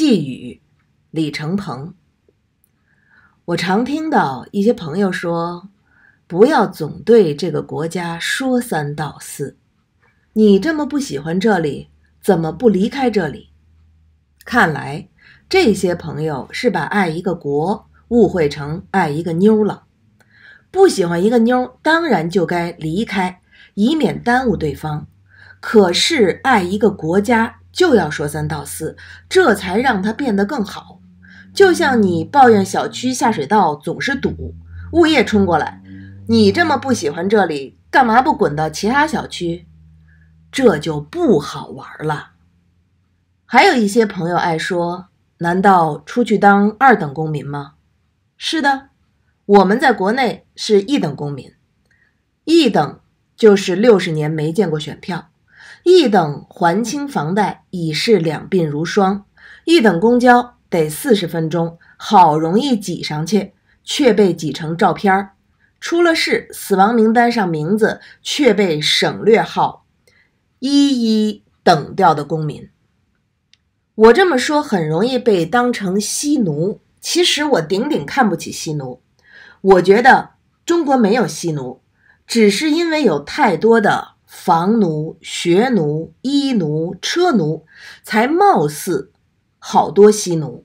寄语李成鹏：我常听到一些朋友说，不要总对这个国家说三道四。你这么不喜欢这里，怎么不离开这里？看来这些朋友是把爱一个国误会成爱一个妞了。不喜欢一个妞，当然就该离开，以免耽误对方。可是爱一个国家。就要说三道四，这才让它变得更好。就像你抱怨小区下水道总是堵，物业冲过来，你这么不喜欢这里，干嘛不滚到其他小区？这就不好玩了。还有一些朋友爱说：“难道出去当二等公民吗？”是的，我们在国内是一等公民，一等就是六十年没见过选票。一等还清房贷已是两鬓如霜，一等公交得四十分钟，好容易挤上去，却被挤成照片儿。出了事，死亡名单上名字却被省略号一一等掉的公民。我这么说很容易被当成西奴，其实我顶顶看不起西奴。我觉得中国没有西奴，只是因为有太多的。房奴、学奴、医奴、车奴，才貌似好多西奴。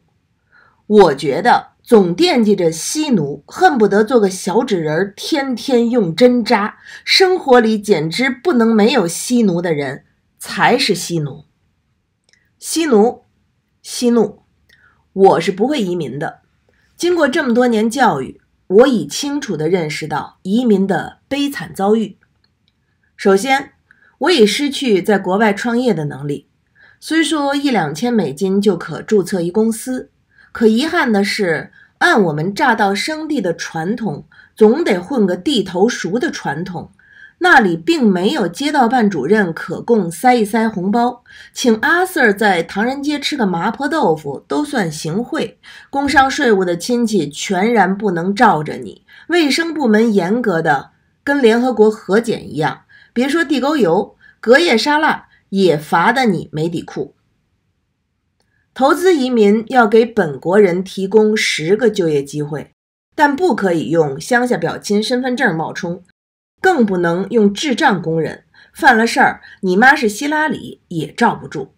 我觉得总惦记着西奴，恨不得做个小纸人儿，天天用针扎。生活里简直不能没有西奴的人，才是西奴。西奴，息奴，我是不会移民的。经过这么多年教育，我已清楚地认识到移民的悲惨遭遇。首先，我已失去在国外创业的能力。虽说一两千美金就可注册一公司，可遗憾的是，按我们乍到生地的传统，总得混个地头熟的传统。那里并没有街道办主任可供塞一塞红包，请阿 Sir 在唐人街吃个麻婆豆腐都算行贿。工商税务的亲戚全然不能罩着你，卫生部门严格的跟联合国核检一样。别说地沟油，隔夜沙拉也罚的你没底裤。投资移民要给本国人提供十个就业机会，但不可以用乡下表亲身份证冒充，更不能用智障工人。犯了事儿，你妈是希拉里也罩不住。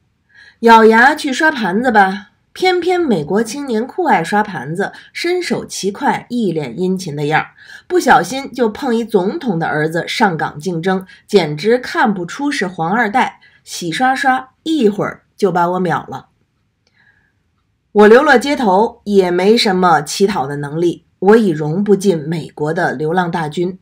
咬牙去刷盘子吧。偏偏美国青年酷爱刷盘子，身手奇快，一脸殷勤的样儿，不小心就碰一总统的儿子上岗竞争，简直看不出是黄二代。洗刷刷，一会儿就把我秒了。我流落街头也没什么乞讨的能力，我已融不进美国的流浪大军。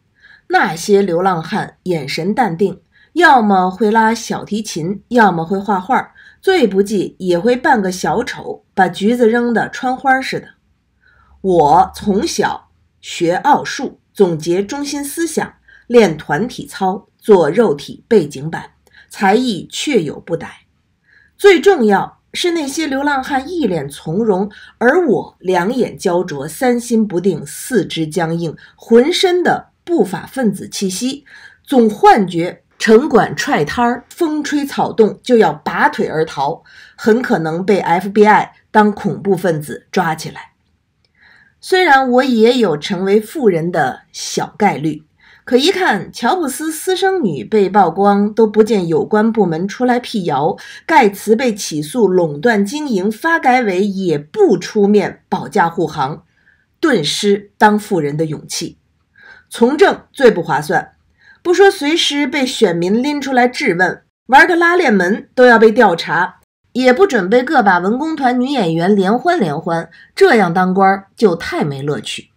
那些流浪汉眼神淡定，要么会拉小提琴，要么会画画。最不济也会扮个小丑，把橘子扔得穿花似的。我从小学奥数，总结中心思想，练团体操，做肉体背景板，才艺确有不逮。最重要是那些流浪汉一脸从容，而我两眼焦灼，三心不定，四肢僵硬，浑身的不法分子气息，总幻觉。城管踹摊儿，风吹草动就要拔腿而逃，很可能被 FBI 当恐怖分子抓起来。虽然我也有成为富人的小概率，可一看乔布斯私生女被曝光，都不见有关部门出来辟谣；盖茨被起诉垄断经营，发改委也不出面保驾护航，顿失当富人的勇气。从政最不划算。不说随时被选民拎出来质问，玩个拉链门都要被调查，也不准备个把文工团女演员联欢联欢，这样当官就太没乐趣。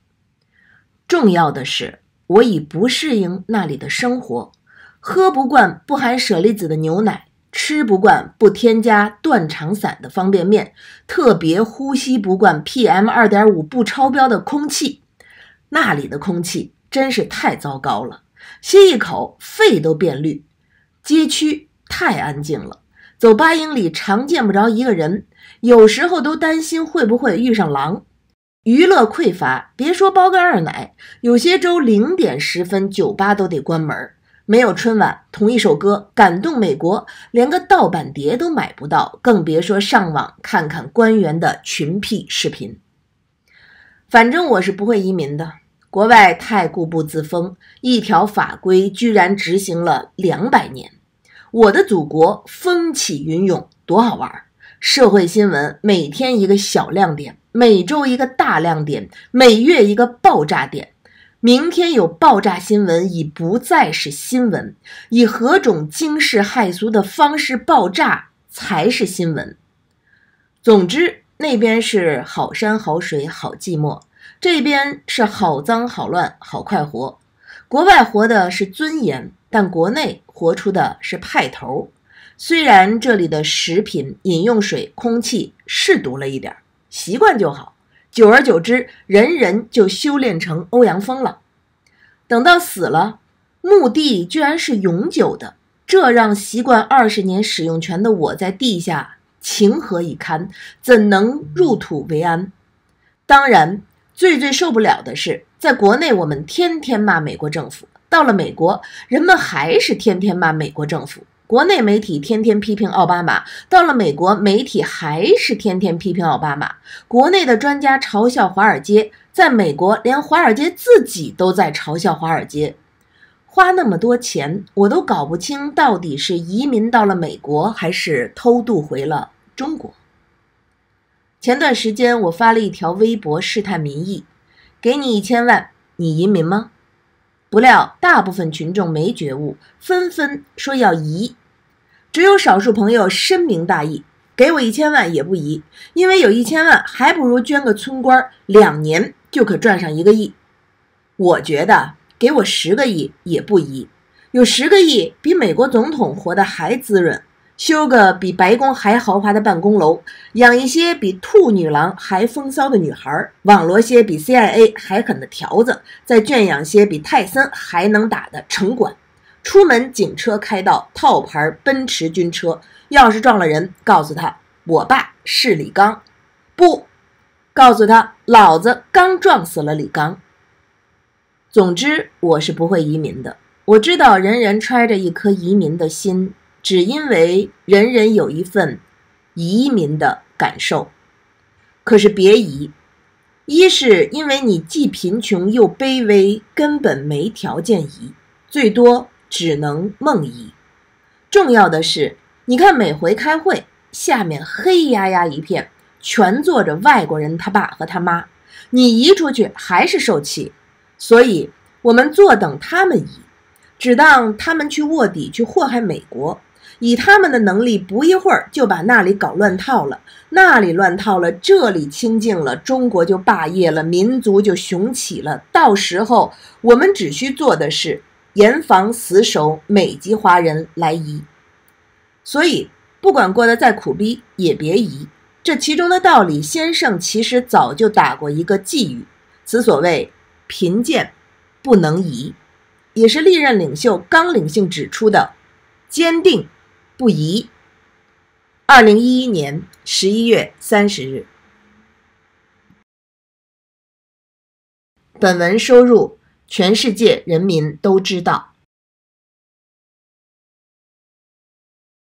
重要的是，我已不适应那里的生活，喝不惯不含舍利子的牛奶，吃不惯不添加断肠散的方便面，特别呼吸不惯 PM 二点五不超标的空气，那里的空气真是太糟糕了。吸一口，肺都变绿。街区太安静了，走八英里常见不着一个人，有时候都担心会不会遇上狼。娱乐匮乏，别说包个二奶，有些州零点十分酒吧都得关门没有春晚，同一首歌感动美国，连个盗版碟都买不到，更别说上网看看官员的群 P 视频。反正我是不会移民的。国外太固步自封，一条法规居然执行了两百年。我的祖国风起云涌，多好玩！社会新闻每天一个小亮点，每周一个大亮点，每月一个爆炸点。明天有爆炸新闻，已不再是新闻，以何种惊世骇俗的方式爆炸才是新闻？总之，那边是好山好水好寂寞。这边是好脏、好乱、好快活，国外活的是尊严，但国内活出的是派头。虽然这里的食品、饮用水、空气是毒了一点习惯就好。久而久之，人人就修炼成欧阳锋了。等到死了，墓地居然是永久的，这让习惯二十年使用权的我在地下情何以堪？怎能入土为安？当然。最最受不了的是，在国内我们天天骂美国政府，到了美国，人们还是天天骂美国政府。国内媒体天天批评奥巴马，到了美国，媒体还是天天批评奥巴马。国内的专家嘲笑华尔街，在美国，连华尔街自己都在嘲笑华尔街，花那么多钱，我都搞不清到底是移民到了美国，还是偷渡回了中国。前段时间我发了一条微博试探民意：“给你一千万，你移民吗？”不料大部分群众没觉悟，纷纷说要移。只有少数朋友深明大义，给我一千万也不移，因为有一千万还不如捐个村官，两年就可赚上一个亿。我觉得给我十个亿也不移，有十个亿比美国总统活得还滋润。修个比白宫还豪华的办公楼，养一些比兔女郎还风骚的女孩儿，网罗些比 CIA 还狠的条子，再圈养些比泰森还能打的城管。出门警车开到套牌奔驰军车，要是撞了人，告诉他我爸是李刚，不，告诉他老子刚撞死了李刚。总之，我是不会移民的。我知道人人揣着一颗移民的心。只因为人人有一份移民的感受，可是别移，一是因为你既贫穷又卑微，根本没条件移，最多只能梦移。重要的是，你看每回开会，下面黑压压一片，全坐着外国人他爸和他妈，你移出去还是受气，所以我们坐等他们移，只当他们去卧底去祸害美国。以他们的能力，不一会儿就把那里搞乱套了。那里乱套了，这里清静了，中国就霸业了，民族就雄起了。到时候我们只需做的是严防死守，美籍华人来移。所以不管过得再苦逼，也别移。这其中的道理，先生其实早就打过一个寄语：“此所谓贫贱不能移，也是历任领袖纲领性指出的，坚定。”不宜。二零一一年十一月三十日，本文收入全世界人民都知道。